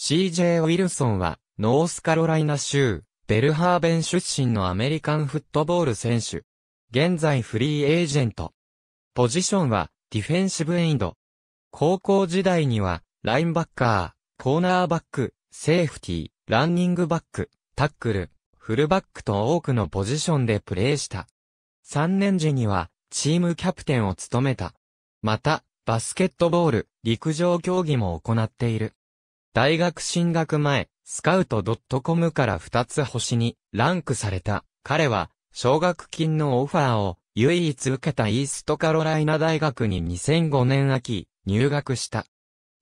CJ ウィルソンは、ノースカロライナ州、ベルハーベン出身のアメリカンフットボール選手。現在フリーエージェント。ポジションは、ディフェンシブエインド。高校時代には、ラインバッカー、コーナーバック、セーフティー、ランニングバック、タックル、フルバックと多くのポジションでプレーした。3年時には、チームキャプテンを務めた。また、バスケットボール、陸上競技も行っている。大学進学前、スカウト .com から2つ星にランクされた。彼は、奨学金のオファーを唯一受けたイーストカロライナ大学に2005年秋、入学した。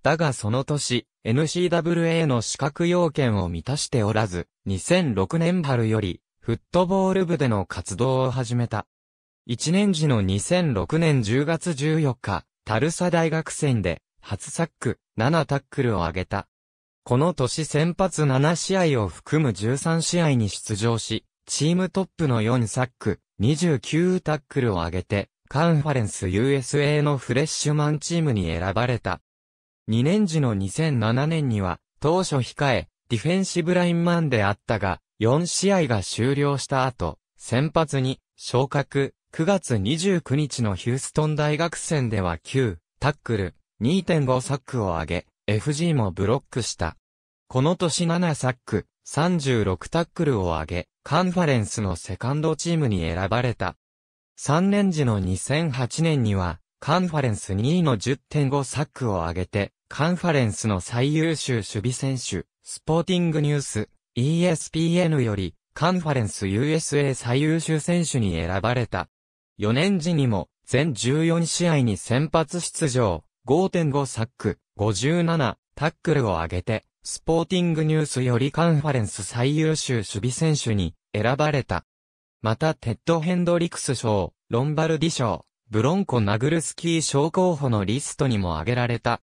だがその年、n c w a の資格要件を満たしておらず、2006年春より、フットボール部での活動を始めた。1年時の2006年10月14日、タルサ大学戦で、初サック、7タックルを挙げた。この年先発7試合を含む13試合に出場し、チームトップの4サック、29タックルを上げて、カンファレンス USA のフレッシュマンチームに選ばれた。2年時の2007年には、当初控え、ディフェンシブラインマンであったが、4試合が終了した後、先発に、昇格、9月29日のヒューストン大学戦では9、タックル、2.5サックを上げ、FG もブロックした。この年7サック、36タックルを上げ、カンファレンスのセカンドチームに選ばれた。3年時の2008年には、カンファレンス2位の10.5サックを上げて、カンファレンスの最優秀守備選手、スポーティングニュース、ESPN より、カンファレンス USA 最優秀選手に選ばれた。4年時にも、全14試合に先発出場、5.5サック、57、タックルを上げて、スポーティングニュースよりカンファレンス最優秀守備選手に選ばれた。また、テッド・ヘンドリクス賞、ロンバルディ賞、ブロンコ・ナグルスキー賞候補のリストにも挙げられた。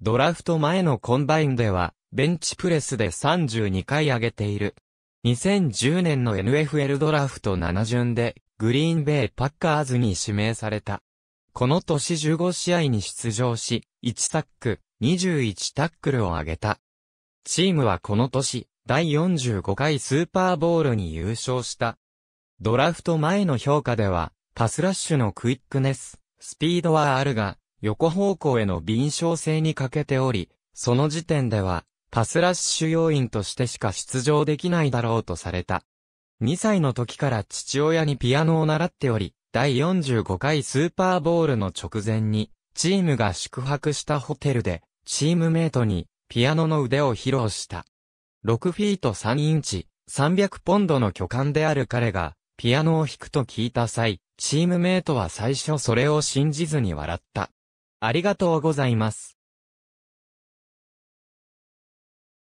ドラフト前のコンバインでは、ベンチプレスで32回挙げている。2010年の NFL ドラフト7巡で、グリーンベイパッカーズに指名された。この年15試合に出場し、1タック、21タックルを挙げた。チームはこの年、第45回スーパーボールに優勝した。ドラフト前の評価では、パスラッシュのクイックネス、スピードはあるが、横方向への敏捷性に欠けており、その時点では、パスラッシュ要員としてしか出場できないだろうとされた。2歳の時から父親にピアノを習っており、第45回スーパーボールの直前に、チームが宿泊したホテルで、チームメイトにピアノの腕を披露した。6フィート3インチ、300ポンドの巨漢である彼が、ピアノを弾くと聞いた際、チームメイトは最初それを信じずに笑った。ありがとうございます。